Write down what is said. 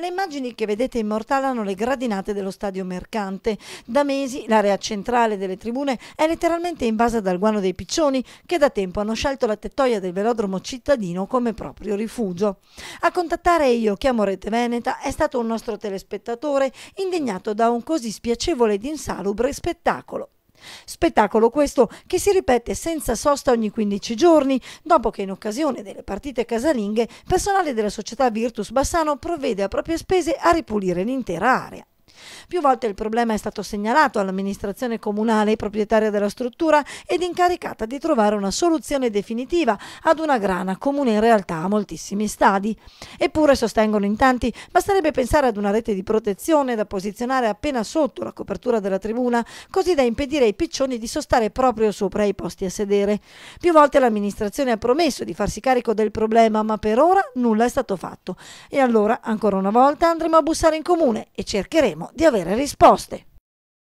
Le immagini che vedete immortalano le gradinate dello stadio mercante. Da mesi l'area centrale delle tribune è letteralmente invasa dal guano dei piccioni che da tempo hanno scelto la tettoia del velodromo cittadino come proprio rifugio. A contattare io, chiamo Rete Veneta, è stato un nostro telespettatore indignato da un così spiacevole ed insalubre spettacolo. Spettacolo questo che si ripete senza sosta ogni 15 giorni, dopo che in occasione delle partite casalinghe personale della società Virtus Bassano provvede a proprie spese a ripulire l'intera area. Più volte il problema è stato segnalato all'amministrazione comunale, proprietaria della struttura ed incaricata di trovare una soluzione definitiva ad una grana comune in realtà a moltissimi stadi. Eppure, sostengono in tanti, basterebbe pensare ad una rete di protezione da posizionare appena sotto la copertura della tribuna, così da impedire ai piccioni di sostare proprio sopra i posti a sedere. Più volte l'amministrazione ha promesso di farsi carico del problema, ma per ora nulla è stato fatto. E allora, ancora una volta, andremo a bussare in comune e cercheremo di avere avere risposte.